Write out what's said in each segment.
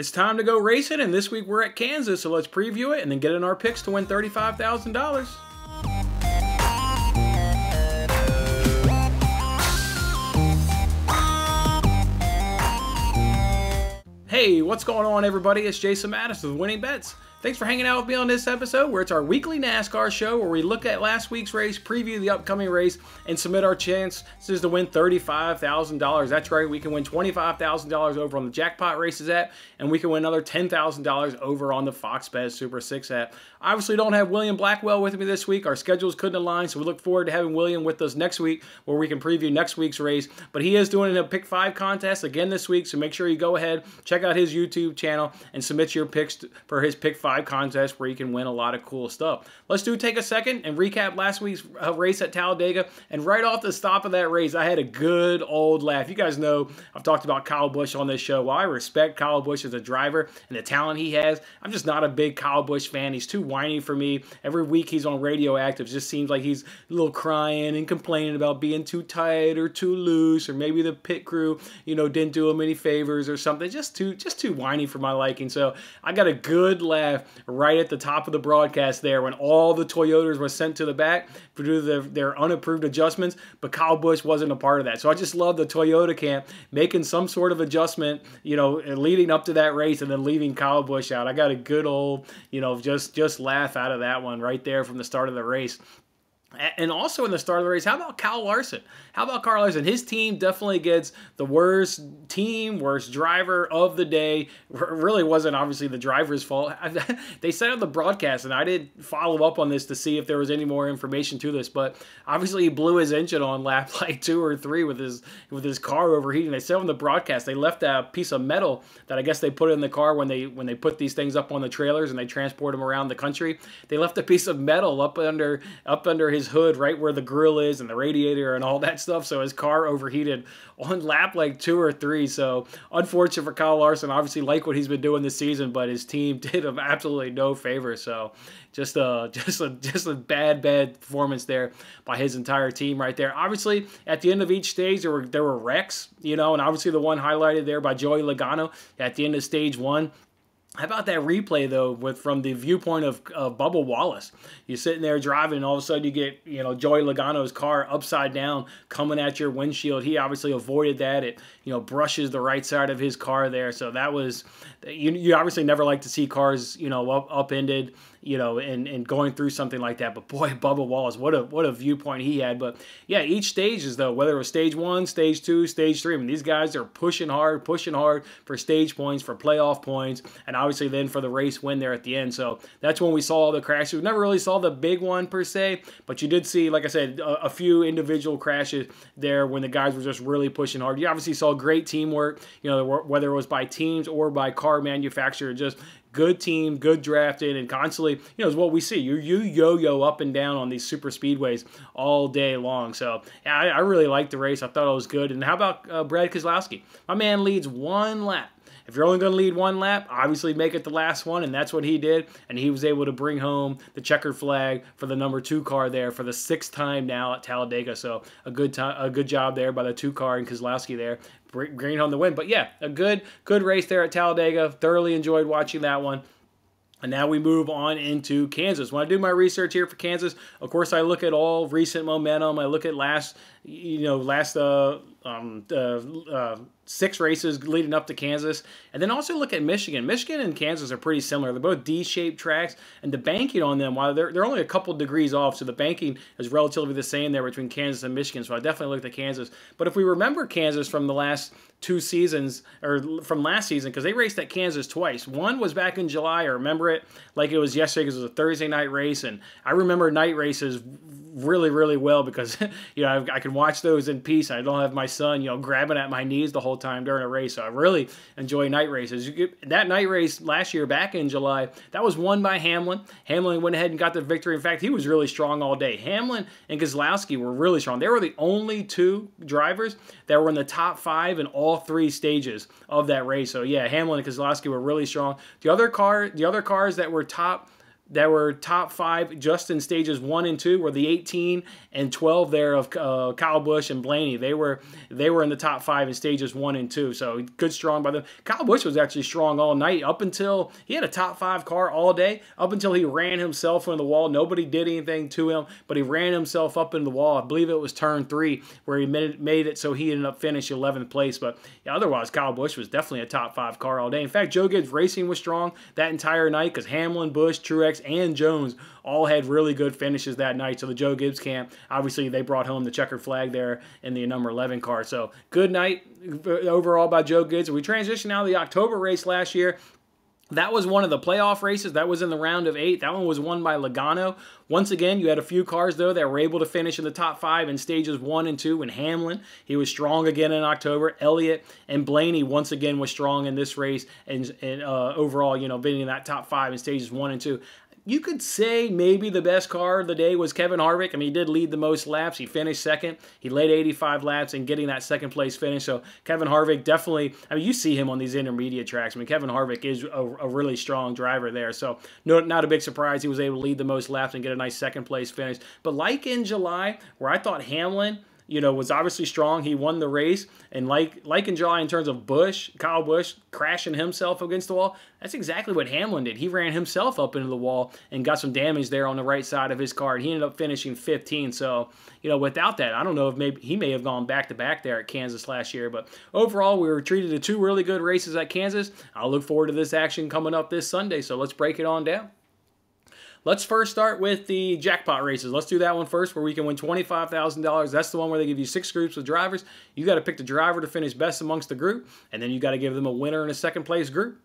It's time to go racing, and this week we're at Kansas, so let's preview it and then get in our picks to win $35,000. Hey, what's going on, everybody? It's Jason Mattis with Winning Bets. Thanks for hanging out with me on this episode, where it's our weekly NASCAR show where we look at last week's race, preview the upcoming race, and submit our chances to win $35,000. That's right, we can win $25,000 over on the Jackpot Races app, and we can win another $10,000 over on the Fox Bet Super 6 app. Obviously, don't have William Blackwell with me this week. Our schedules couldn't align, so we look forward to having William with us next week, where we can preview next week's race. But he is doing a pick five contest again this week, so make sure you go ahead, check out his YouTube channel, and submit your picks for his pick five five contests where you can win a lot of cool stuff. Let's do take a second and recap last week's uh, race at Talladega. And right off the stop of that race, I had a good old laugh. You guys know I've talked about Kyle Busch on this show. While I respect Kyle Busch as a driver and the talent he has, I'm just not a big Kyle Busch fan. He's too whiny for me. Every week he's on Radioactive. Just seems like he's a little crying and complaining about being too tight or too loose or maybe the pit crew, you know, didn't do him any favors or something. Just too just too whiny for my liking. So I got a good laugh right at the top of the broadcast there when all the Toyotas were sent to the back due to their, their unapproved adjustments, but Kyle Busch wasn't a part of that. So I just love the Toyota camp making some sort of adjustment, you know, leading up to that race and then leaving Kyle Busch out. I got a good old, you know, just just laugh out of that one right there from the start of the race. And also in the start of the race, how about Kyle Larson? How about Carl Larson? His team definitely gets the worst team, worst driver of the day. R really wasn't obviously the driver's fault. they said on the broadcast, and I did follow up on this to see if there was any more information to this, but obviously he blew his engine on lap like two or three with his with his car overheating. They said on the broadcast they left a piece of metal that I guess they put in the car when they when they put these things up on the trailers and they transport them around the country. They left a piece of metal up under up under his his hood right where the grill is and the radiator and all that stuff. So his car overheated on lap like two or three. So unfortunate for Kyle Larson. Obviously, like what he's been doing this season, but his team did him absolutely no favor. So just a just a just a bad bad performance there by his entire team right there. Obviously, at the end of each stage there were there were wrecks, you know, and obviously the one highlighted there by Joey Logano at the end of stage one how about that replay though, with from the viewpoint of, of Bubba Wallace? You're sitting there driving, and all of a sudden you get you know Joey Logano's car upside down coming at your windshield. He obviously avoided that. It you know brushes the right side of his car there. So that was you, you obviously never like to see cars you know up, upended you know, and, and going through something like that. But boy, Bubba Wallace, what a what a viewpoint he had. But yeah, each stage is though, whether it was stage one, stage two, stage three. I mean, these guys are pushing hard, pushing hard for stage points, for playoff points, and obviously then for the race win there at the end. So that's when we saw all the crashes. We never really saw the big one per se, but you did see, like I said, a, a few individual crashes there when the guys were just really pushing hard. You obviously saw great teamwork, you know, whether it was by teams or by car manufacturer, just good team, good drafting, and constantly, you know, is what we see. You you yo-yo up and down on these super speedways all day long. So yeah, I, I really liked the race. I thought it was good. And how about uh, Brad Keselowski? My man leads one lap. If you're only going to lead one lap, obviously make it the last one, and that's what he did. And he was able to bring home the checkered flag for the number two car there for the sixth time now at Talladega. So a good time, a good job there by the two car and Kozlowski there. Green on the win. But yeah, a good good race there at Talladega. Thoroughly enjoyed watching that one. And now we move on into Kansas. When I do my research here for Kansas, of course I look at all recent momentum. I look at last, you know, last uh, um, uh, uh, six races leading up to Kansas. And then also look at Michigan. Michigan and Kansas are pretty similar. They're both D-shaped tracks, and the banking on them, while they're, they're only a couple degrees off, so the banking is relatively the same there between Kansas and Michigan, so I definitely looked at Kansas. But if we remember Kansas from the last two seasons, or from last season, because they raced at Kansas twice. One was back in July. I remember it like it was yesterday because it was a Thursday night race, and I remember night races really, really well because, you know, I've, I can watch those in peace. I don't have my son, you know, grabbing at my knees the whole time during a race. So I really enjoy night races. Get, that night race last year back in July, that was won by Hamlin. Hamlin went ahead and got the victory. In fact, he was really strong all day. Hamlin and Kozlowski were really strong. They were the only two drivers that were in the top five in all three stages of that race. So yeah, Hamlin and Kozlowski were really strong. The other car, the other cars that were top that were top five just in stages one and two were the 18 and 12 there of uh, Kyle Busch and Blaney. They were they were in the top five in stages one and two. So good strong by them. Kyle Busch was actually strong all night up until he had a top five car all day up until he ran himself into the wall. Nobody did anything to him, but he ran himself up in the wall. I believe it was turn three where he made it so he ended up finishing 11th place. But yeah, otherwise, Kyle Busch was definitely a top five car all day. In fact, Joe Gibbs Racing was strong that entire night because Hamlin, Busch, Truex, and Jones all had really good finishes that night. So the Joe Gibbs camp, obviously they brought home the checkered flag there in the number 11 car. So good night overall by Joe Gibbs. We transition out of the October race last year. That was one of the playoff races. That was in the round of eight. That one was won by Logano. Once again, you had a few cars, though, that were able to finish in the top five in stages one and two. And Hamlin, he was strong again in October. Elliott and Blaney, once again, was strong in this race. And, and uh, overall, you know, being in that top five in stages one and two you could say maybe the best car of the day was Kevin Harvick. I mean, he did lead the most laps. He finished second. He led 85 laps and getting that second place finish. So Kevin Harvick definitely, I mean, you see him on these intermediate tracks. I mean, Kevin Harvick is a, a really strong driver there. So no, not a big surprise he was able to lead the most laps and get a nice second place finish. But like in July, where I thought Hamlin – you know, was obviously strong. He won the race. And like like in July in terms of Bush, Kyle Bush crashing himself against the wall, that's exactly what Hamlin did. He ran himself up into the wall and got some damage there on the right side of his car. And he ended up finishing 15. So, you know, without that, I don't know if maybe he may have gone back to back there at Kansas last year. But overall, we were treated to two really good races at Kansas. i look forward to this action coming up this Sunday. So let's break it on down. Let's first start with the jackpot races. Let's do that one first where we can win $25,000. That's the one where they give you six groups of drivers. You got to pick the driver to finish best amongst the group, and then you got to give them a winner in a second place group.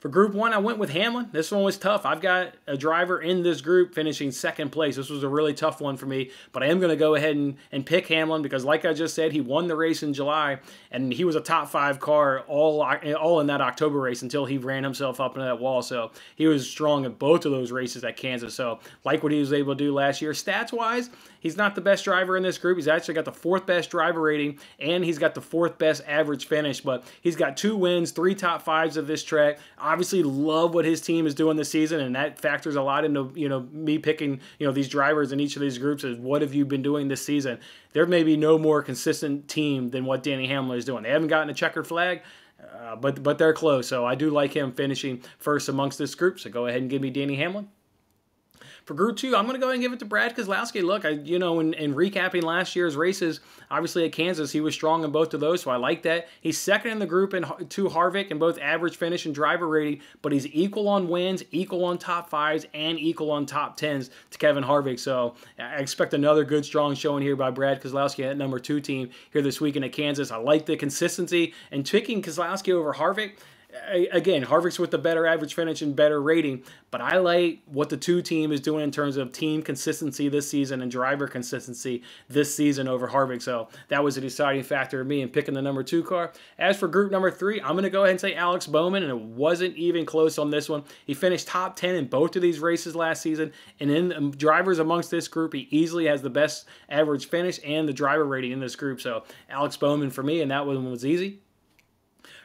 For group one, I went with Hamlin. This one was tough. I've got a driver in this group finishing second place. This was a really tough one for me, but I am going to go ahead and, and pick Hamlin because, like I just said, he won the race in July, and he was a top five car all, all in that October race until he ran himself up into that wall. So he was strong in both of those races at Kansas. So, like what he was able to do last year. Stats wise, he's not the best driver in this group. He's actually got the fourth best driver rating, and he's got the fourth best average finish, but he's got two wins, three top fives of this track obviously love what his team is doing this season, and that factors a lot into you know me picking you know these drivers in each of these groups is what have you been doing this season? There may be no more consistent team than what Danny Hamlin is doing. They haven't gotten a checker flag. Uh, but but they're close, so I do like him finishing first amongst this group. So go ahead and give me Danny Hamlin. For group two, I'm going to go ahead and give it to Brad Kozlowski. Look, I, you know, in, in recapping last year's races, obviously at Kansas, he was strong in both of those, so I like that. He's second in the group in to Harvick in both average finish and driver rating, but he's equal on wins, equal on top fives, and equal on top tens to Kevin Harvick. So I expect another good, strong showing here by Brad Kozlowski at number two team here this weekend at Kansas. I like the consistency and picking Kozlowski over Harvick again, Harvick's with the better average finish and better rating, but I like what the two team is doing in terms of team consistency this season and driver consistency this season over Harvick. So that was a deciding factor of me in picking the number two car. As for group number three, I'm going to go ahead and say Alex Bowman, and it wasn't even close on this one. He finished top 10 in both of these races last season, and in drivers amongst this group, he easily has the best average finish and the driver rating in this group. So Alex Bowman for me, and that one was easy.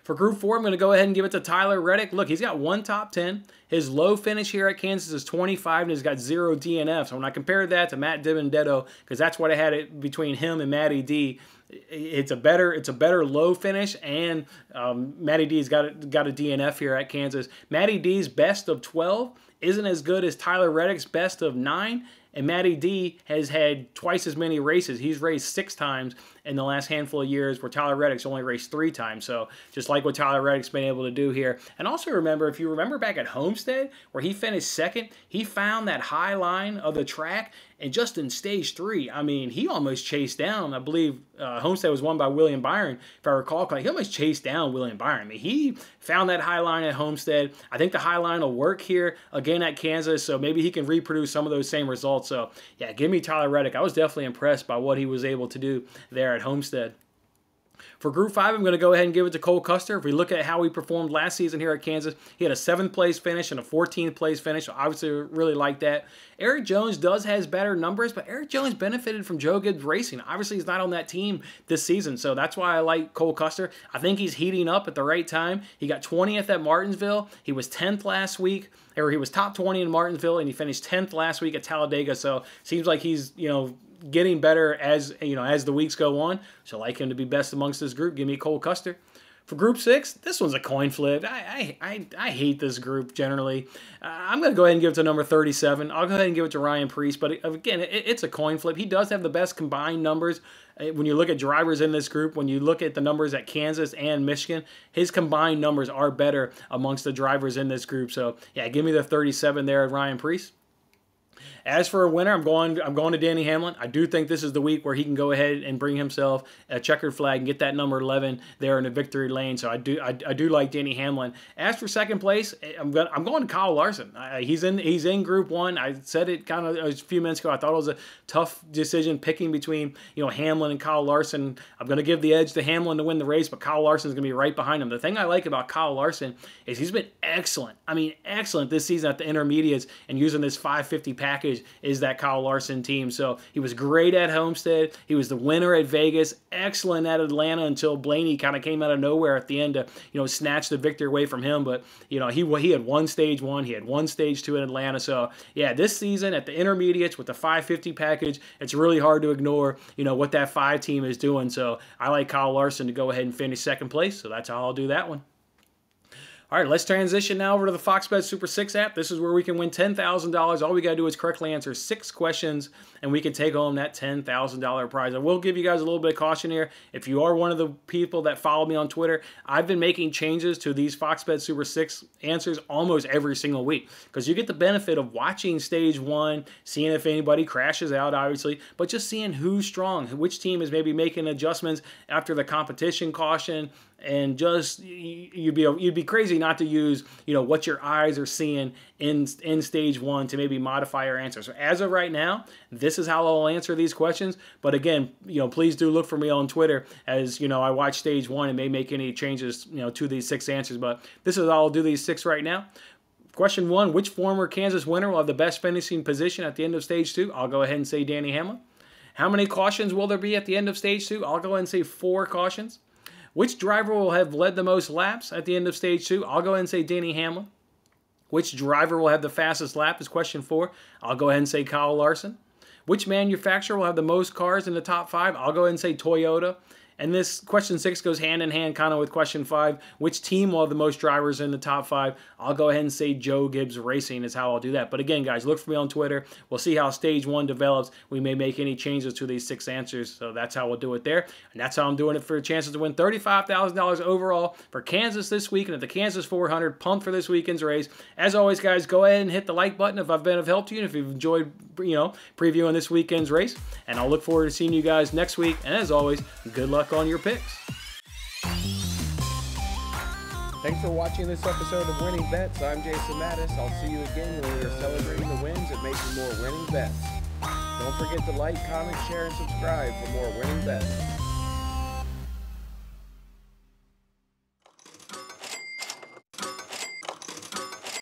For group four, I'm going to go ahead and give it to Tyler Reddick. Look, he's got one top 10. His low finish here at Kansas is 25, and he's got zero DNF. So when I compare that to Matt Divendetto, because that's what I had it between him and Matty D, it's a better it's a better low finish, and um, Matty D's got a, got a DNF here at Kansas. Matty D's best of 12 isn't as good as Tyler Reddick's best of nine, and Matty D has had twice as many races. He's raced six times in the last handful of years, where Tyler Reddick's only raced three times. So just like what Tyler Reddick's been able to do here. And also remember, if you remember back at Homestead, where he finished second, he found that high line of the track and just in stage three, I mean, he almost chased down. I believe uh, Homestead was won by William Byron, if I recall correctly. He almost chased down William Byron. I mean, he found that high line at Homestead. I think the high line will work here again at Kansas, so maybe he can reproduce some of those same results. So, yeah, give me Tyler Reddick. I was definitely impressed by what he was able to do there at Homestead. For Group 5, I'm going to go ahead and give it to Cole Custer. If we look at how he performed last season here at Kansas, he had a 7th place finish and a 14th place finish. So obviously, really like that. Eric Jones does has better numbers, but Eric Jones benefited from Joe Gibbs Racing. Obviously, he's not on that team this season, so that's why I like Cole Custer. I think he's heating up at the right time. He got 20th at Martinsville. He was 10th last week, or he was top 20 in Martinsville, and he finished 10th last week at Talladega. So seems like he's you know getting better as you know as the weeks go on. So I like him to be best amongst this group. Give me Cole Custer. For Group Six, this one's a coin flip. I I, I, I hate this group generally. Uh, I'm going to go ahead and give it to number 37. I'll go ahead and give it to Ryan Priest, but again, it, it's a coin flip. He does have the best combined numbers uh, when you look at drivers in this group, when you look at the numbers at Kansas and Michigan, his combined numbers are better amongst the drivers in this group. So, yeah, give me the 37 there at Ryan Priest. As for a winner, I'm going. I'm going to Danny Hamlin. I do think this is the week where he can go ahead and bring himself a checkered flag and get that number 11 there in the victory lane. So I do. I, I do like Danny Hamlin. As for second place, eh, I'm going. I'm going to Kyle Larson. I, he's in. He's in Group One. I said it kind of a few minutes ago. I thought it was a tough decision picking between you know Hamlin and Kyle Larson. I'm going to give the edge to Hamlin to win the race, but Kyle Larson is going to be right behind him. The thing I like about Kyle Larson is he's been excellent. I mean, excellent this season at the intermediates and using this 550 pass package is that Kyle Larson team. So he was great at Homestead. He was the winner at Vegas, excellent at Atlanta until Blaney kind of came out of nowhere at the end to, you know, snatch the victory away from him. But, you know, he, he had one stage one, he had one stage two in Atlanta. So, yeah, this season at the intermediates with the 550 package, it's really hard to ignore, you know, what that five team is doing. So I like Kyle Larson to go ahead and finish second place. So that's how I'll do that one. All right, let's transition now over to the Fox Bet Super 6 app. This is where we can win $10,000. All we got to do is correctly answer six questions, and we can take home that $10,000 prize. I will give you guys a little bit of caution here. If you are one of the people that follow me on Twitter, I've been making changes to these Fox Bet Super 6 answers almost every single week because you get the benefit of watching stage one, seeing if anybody crashes out, obviously, but just seeing who's strong, which team is maybe making adjustments after the competition caution, and just you'd be you'd be crazy not to use you know what your eyes are seeing in in stage one to maybe modify your answer. So as of right now, this is how I'll answer these questions. But again, you know, please do look for me on Twitter as you know I watch stage one and may make any changes you know to these six answers. But this is I'll do these six right now. Question one: Which former Kansas winner will have the best finishing position at the end of stage two? I'll go ahead and say Danny Hamlin. How many cautions will there be at the end of stage two? I'll go ahead and say four cautions. Which driver will have led the most laps at the end of stage two? I'll go ahead and say Danny Hamlin. Which driver will have the fastest lap is question four. I'll go ahead and say Kyle Larson. Which manufacturer will have the most cars in the top five? I'll go ahead and say Toyota. And this question six goes hand in hand kind of with question five. Which team will have the most drivers in the top five? I'll go ahead and say Joe Gibbs Racing is how I'll do that. But again, guys, look for me on Twitter. We'll see how stage one develops. We may make any changes to these six answers. So that's how we'll do it there. And that's how I'm doing it for chances to win $35,000 overall for Kansas this week and at the Kansas 400. Pumped for this weekend's race. As always, guys, go ahead and hit the like button if I've been of help to you and if you've enjoyed, you know, previewing this weekend's race. And I'll look forward to seeing you guys next week. And as always, good luck luck on your picks. Thanks for watching this episode of Winning Bets. I'm Jason Mattis. I'll see you again when we are celebrating the wins and making more winning bets. Don't forget to like, comment, share, and subscribe for more winning bets.